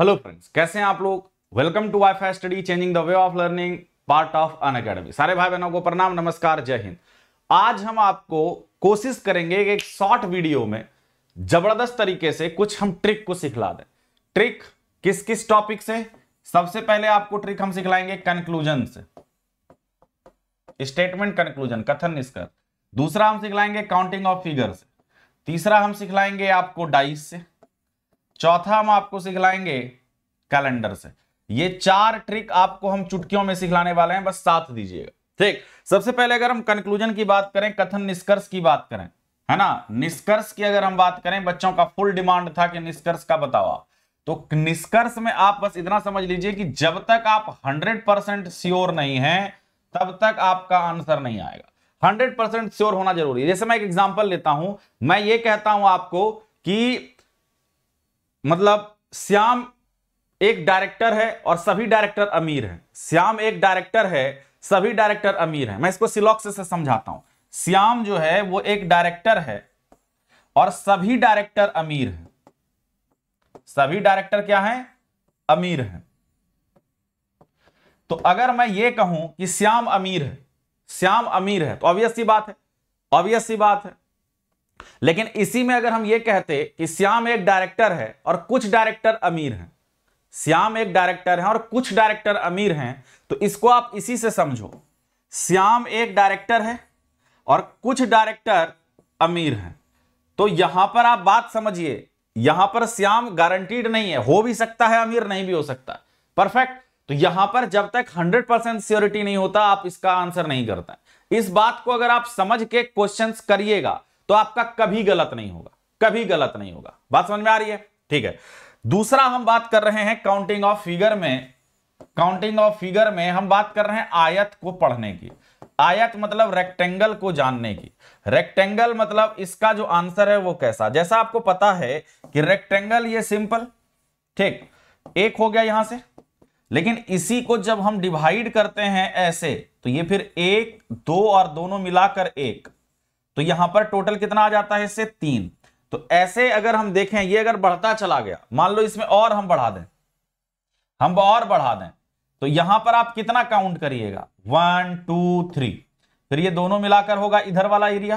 hello friends कैसे हैं आप लोग welcome to wifi study changing the way of learning part of Unacademy सारे भाई बहनों को प्रणाम नमस्कार जय हिंद आज हम आपको कोशिश करेंगे कि एक शॉर्ट वीडियो में जबरदस्त तरीके से कुछ हम ट्रिक को सिखला दें ट्रिक किस किस टॉपिक से सबसे पहले आपको ट्रिक हम सिखलाएंगे कंक्लूजन से स्टेटमेंट कंक्लूजन कथन निष्कर्ष दूसरा हम सिखलाएंगे काउंटिंग ऑफ फिगर से तीसरा हम सिखलाएंगे आपको डाइस से चौथा हम आपको सिखलाएंगे कैलेंडर से ये चार ट्रिक आपको हम चुटकियों में सिखलाने वाले हैं बस साथ दीजिएगा ठीक सबसे पहले अगर हम कंक्लूजन की बात करें कथन निष्कर्ष की बात करें है ना निष्कर्ष की अगर हम बात करें बच्चों का फुल डिमांड था कि निष्कर्ष का बताओ तो निष्कर्ष में आप बस इतना समझ लीजिए कि जब तक आप हंड्रेड परसेंट श्योर नहीं है तब तक आपका आंसर नहीं आएगा हंड्रेड परसेंट श्योर होना जरूरी है जैसे मैं एक एग्जाम्पल लेता हूं मैं ये कहता हूं आपको कि मतलब श्याम एक डायरेक्टर है और सभी डायरेक्टर अमीर हैं श्याम एक डायरेक्टर है सभी डायरेक्टर अमीर हैं मैं इसको सिलोक्स से समझाता हूं श्याम जो है वो एक डायरेक्टर है और सभी डायरेक्टर अमीर हैं सभी डायरेक्टर क्या हैं अमीर हैं तो अगर मैं ये कहूं कि श्याम अमीर है श्याम अमीर है तो ऑब्वियस सी बात है ऑब्वियस सी बात है लेकिन इसी में अगर हम ये कहते कि श्याम एक डायरेक्टर है और कुछ डायरेक्टर अमीर हैं श्याम एक डायरेक्टर है और कुछ डायरेक्टर अमीर हैं तो इसको आप इसी से समझो श्याम एक डायरेक्टर है और कुछ डायरेक्टर अमीर हैं तो यहां पर आप बात समझिए यहां पर श्याम गारंटीड नहीं है हो भी सकता है अमीर नहीं भी हो सकता परफेक्ट तो यहां पर जब तक 100 परसेंट सियोरिटी नहीं होता आप इसका आंसर नहीं करता इस बात को अगर आप समझ के क्वेश्चंस करिएगा तो आपका कभी गलत नहीं होगा कभी गलत नहीं होगा बात समझ में आ रही है ठीक है दूसरा हम बात कर रहे हैं काउंटिंग ऑफ फिगर में काउंटिंग ऑफ फिगर में हम बात कर रहे हैं आयत को पढ़ने की आयत मतलब रेक्टेंगल को जानने की रेक्टेंगल मतलब इसका जो आंसर है वो कैसा जैसा आपको पता है कि रेक्टेंगल ये सिंपल ठीक एक हो गया यहां से लेकिन इसी को जब हम डिवाइड करते हैं ऐसे तो ये फिर एक दो और दोनों मिलाकर एक तो यहां पर टोटल कितना आ जाता है इससे तीन तो ऐसे अगर हम देखें ये अगर बढ़ता चला गया मान लो इसमें और हम बढ़ा दें हम और बढ़ा दें तो यहां पर आप कितना काउंट करिएगा वन टू थ्री फिर ये दोनों मिलाकर होगा इधर वाला एरिया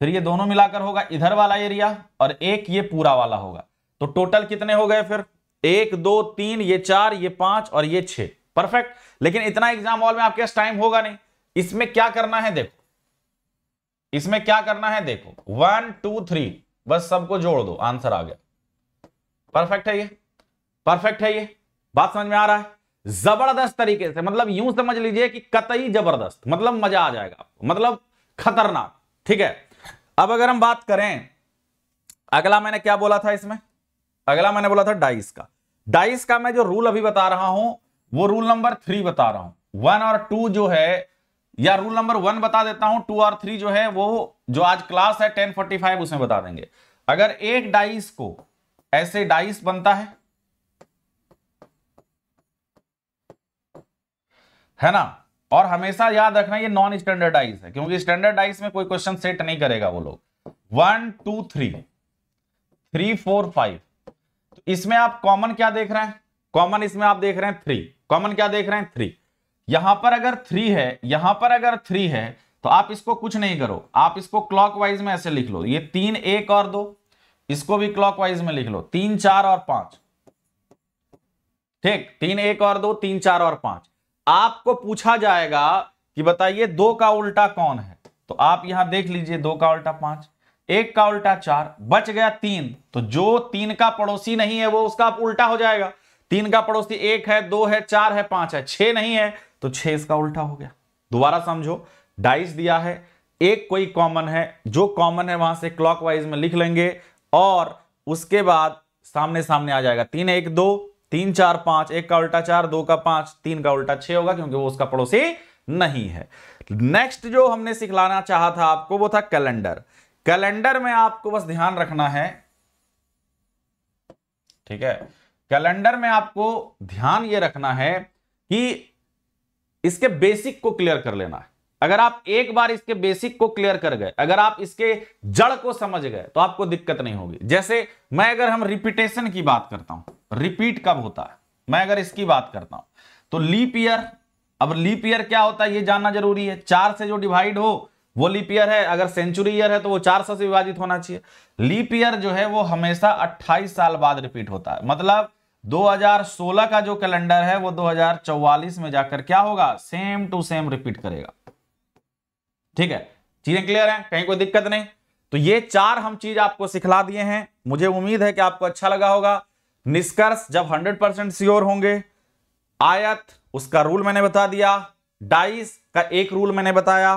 फिर ये दोनों मिलाकर होगा इधर वाला एरिया और एक ये पूरा वाला होगा तो टोटल कितने हो गए फिर एक दो तीन ये चार ये पांच और ये छह परफेक्ट लेकिन इतना एग्जाम हॉल में आपके पास टाइम होगा नहीं इसमें क्या करना है देखो इसमें क्या करना है देखो वन टू थ्री बस सबको जोड़ दो आंसर आ गया परफेक्ट है ये परफेक्ट है ये बात समझ में आ रहा है जबरदस्त तरीके से मतलब यूं समझ लीजिए कि कतई जबरदस्त मतलब मजा आ जाएगा आपको मतलब खतरनाक ठीक है अब अगर हम बात करें अगला मैंने क्या बोला था इसमें अगला मैंने बोला था डाइस का डाइस का मैं जो रूल अभी बता रहा हूं वो रूल नंबर थ्री बता रहा हूं वन और टू जो है या रूल नंबर वन बता देता हूं टू और थ्री जो है वो जो आज क्लास है टेन फोर्टी फाइव उसमें बता देंगे अगर एक डाइस को ऐसे डाइस बनता है है ना और हमेशा याद रखना ये नॉन स्टैंडर्ड डाइस है क्योंकि स्टैंडर्ड डाइस में कोई क्वेश्चन सेट नहीं करेगा वो लोग one two three three four five तो इसमें आप कॉमन क्या देख रहे हैं कॉमन इसमें आप देख रहे हैं थ्री कॉमन क्या देख रहे हैं थ्री यहां पर अगर थ्री है यहां पर अगर थ्री है तो आप इसको कुछ नहीं करो आप इसको क्लॉकवाइज में ऐसे लिख लो ये तीन एक और दो इसको भी क्लॉकवाइज में लिख लो तीन चार और पांच ठीक तीन एक और दो तीन चार और पांच आपको पूछा जाएगा कि बताइए दो का उल्टा कौन है तो आप यहां देख लीजिए दो का उल्टा पांच एक का उल्टा चार बच गया तीन तो जो तीन का पड़ोसी नहीं है वो उसका उल्टा हो जाएगा तीन का पड़ोसी एक है दो है चार है पांच है छह नहीं है तो छह इसका उल्टा हो गया दोबारा समझो डाइस दिया है एक कोई कॉमन है जो कॉमन है वहां से क्लॉकवाइज में लिख लेंगे और उसके बाद सामने सामने आ जाएगा तीन एक दो तीन चार पांच एक का उल्टा चार दो का पांच तीन का उल्टा छह होगा क्योंकि वो उसका पड़ोसी नहीं है नेक्स्ट जो हमने सिखलाना चाहा था आपको वो था कैलेंडर कैलेंडर में आपको बस ध्यान रखना है ठीक है कैलेंडर में आपको ध्यान ये रखना है कि इसके बेसिक को क्लियर कर लेना है अगर आप एक बार इसके बेसिक को क्लियर कर गए अगर आप इसके जड़ को समझ गए तो आपको दिक्कत नहीं होगी जैसे मैं अगर हम रिपीटेशन की बात करता हूं रिपीट कब होता है मैं अगर इसकी बात करता हूं तो लीप ईयर अब लीप ईयर क्या होता है ये जानना जरूरी है चार से जो डिवाइड हो वो लीप ईयर है अगर सेंचुरी ईयर है तो वो चार सौ से विभाजित होना चाहिए लीप ईयर जो है वो हमेशा अट्ठाईस साल बाद रिपीट होता है मतलब 2016 का जो कैलेंडर है वो 2044 में जाकर क्या होगा सेम टू सेम रिपीट करेगा ठीक है चीजें क्लियर हैं कहीं कोई दिक्कत नहीं तो ये चार हम चीज आपको सिखला दिए हैं मुझे उम्मीद है कि आपको अच्छा लगा होगा निष्कर्ष जब 100 परसेंट श्योर होंगे आयत उसका रूल मैंने बता दिया डाइस का एक रूल मैंने बताया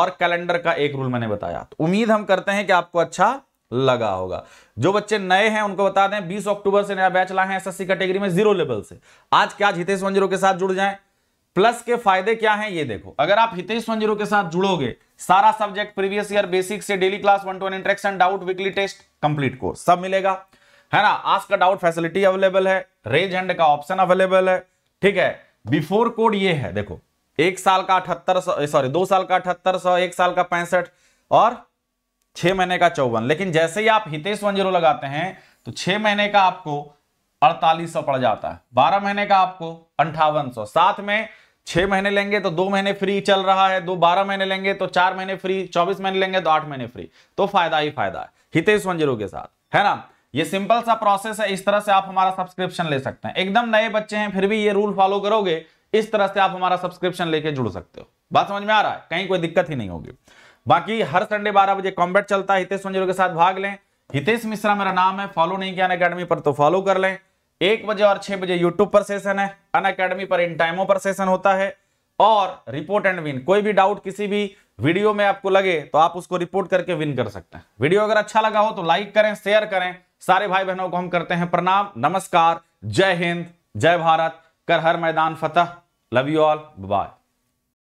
और कैलेंडर का एक रूल मैंने बताया तो उम्मीद हम करते हैं कि आपको अच्छा लगा होगा जो बच्चे नए हैं उनको बता दें 20 अक्टूबर से नया बैच लाए हैं एसएससी कैटेगरी में जीरो लेवल से आज क्या हितेश वन के साथ जुड़ जाएं प्लस के फायदे क्या हैं ये देखो अगर आप हितेश वन के साथ जुड़ोगे सारा सब्जेक्ट प्रीवियस ईयर बेसिक से daily class one to one interaction doubt weekly test complete course सब मिलेगा है ना आज का डाउट फैसिलिटी अवेलेबल है रेज हैंड का ऑप्शन अवेलेबल है ठीक है बिफोर कोड ये है देखो एक साल का अठहत्तर सॉरी दो साल का अठहत्तर सौ एक साल का पैंसठ और छह महीने का चौवन लेकिन जैसे ही आप हितेश वन जीरो लगाते हैं तो छह महीने का आपको अड़तालीस सौ पड़ जाता है बारह महीने का आपको अंठावन सौ साथ में छह महीने लेंगे तो दो महीने फ्री चल रहा है दो बारह महीने लेंगे तो चार महीने फ्री चौबीस महीने लेंगे तो आठ महीने फ्री तो फायदा ही फायदा है हितेश वन जीरो के साथ है ना ये सिंपल सा प्रोसेस है इस तरह से आप हमारा सब्सक्रिप्शन ले सकते हैं एकदम नए बच्चे हैं फिर भी ये रूल फॉलो करोगे इस तरह से आप हमारा सब्सक्रिप्शन लेके जुड़ सकते हो बात समझ में आ रहा है कहीं कोई दिक्कत ही नहीं होगी बाकी हर संडे बारह बजे कॉम्बेट चलता है हितेश मंजिलो के साथ भाग लें हितेश मिश्रा मेरा नाम है फॉलो नहीं किया अकेडमी पर तो फॉलो कर लें एक बजे और छह बजे यूट्यूब पर सेशन है अन अकेडमी पर इन टाइमों पर सेशन होता है और रिपोर्ट एंड विन कोई भी डाउट किसी भी वीडियो में आपको लगे तो आप उसको रिपोर्ट करके विन कर सकते हैं वीडियो अगर अच्छा लगा हो तो लाइक करें शेयर करें सारे भाई बहनों को हम करते हैं प्रणाम नमस्कार जय हिंद जय भारत कर हर मैदान फतेह लव यू ऑल बाय